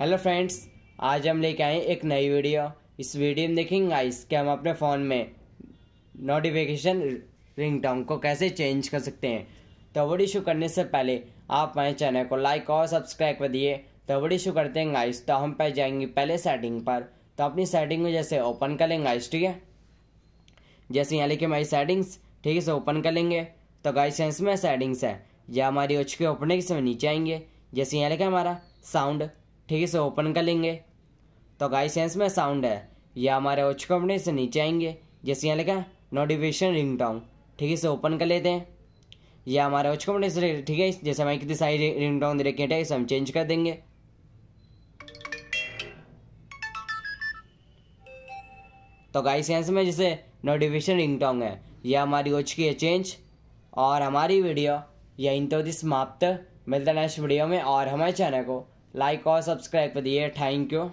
hello friends आज हम लेके आए एक नई वीडियो इस वीडियो में देखेंगे गाइस कि हम अपने फ़ोन में नोटिफिकेशन रिंगटोन को कैसे चेंज कर सकते हैं तो वीडियो इशू करने से पहले आप हमारे चैनल को लाइक और सब्सक्राइब कर दिए तो वीडियो इशू करते हैं गाइस तो हम पे जाएंगे पहले सेटिंग पर तो अपनी सेटिंग को जैसे ओपन कर लेंगे गाइस ठीक है जैसे यहाँ लिखे हमारी सेटिंग्स ठीक है से ओपन कर लेंगे तो गाइस इसमें सेटिंग्स है या हमारी उच के ओपनिंग से नीचे आएंगे जैसे यहाँ लिखे हमारा साउंड ठीक है इसे ओपन कर लेंगे तो गाई सेंस में साउंड है ये हमारे उच्च कंपनी से नीचे आएंगे जैसे यहाँ लिखा नोटिफिकेशन रिंग टाउन ठीक है इसे ओपन कर लेते हैं ये हमारे उच्च कंपनी से ठीक है जैसे हमारी कितनी सारी रिंग टाउन दे रखी है इसे हम चेंज कर देंगे तो गाई सेंस में जैसे नोटिफिकेशन रिंग टाउन है यह हमारी उच्च की है चेंज और हमारी वीडियो यहीं तो समाप्त मिलता नेक्स्ट वीडियो में और हमारे चैनल को लाइक और सब्सक्राइब कर दिए थैंक यू